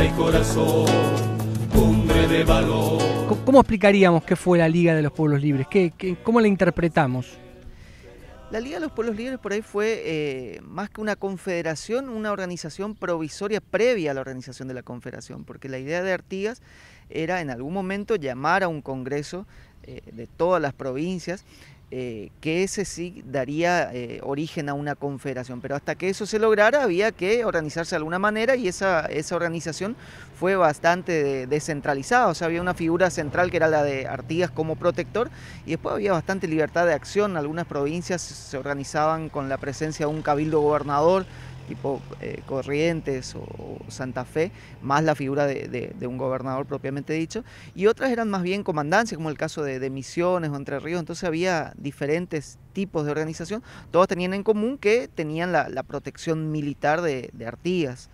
y corazón, cumbre de valor. ¿Cómo explicaríamos qué fue la Liga de los Pueblos Libres? cómo la interpretamos? La Liga de los Pueblos Libres por ahí fue eh, más que una confederación, una organización provisoria previa a la organización de la confederación, porque la idea de Artigas era en algún momento llamar a un congreso eh, de todas las provincias eh, que ese sí daría eh, origen a una confederación. Pero hasta que eso se lograra había que organizarse de alguna manera y esa, esa organización fue bastante descentralizada. O sea, había una figura central que era la de Artigas como protector y después había bastante libertad de acción. Algunas provincias se organizaban con la presencia de un cabildo gobernador tipo eh, Corrientes o Santa Fe, más la figura de, un gobernador propiamente dicho, y otras eran más bien comandancias, como el caso de, Misiones o Entre Ríos, entonces había diferentes tipos de organización, todos tenían en común que tenían la, la protección militar de Artigas.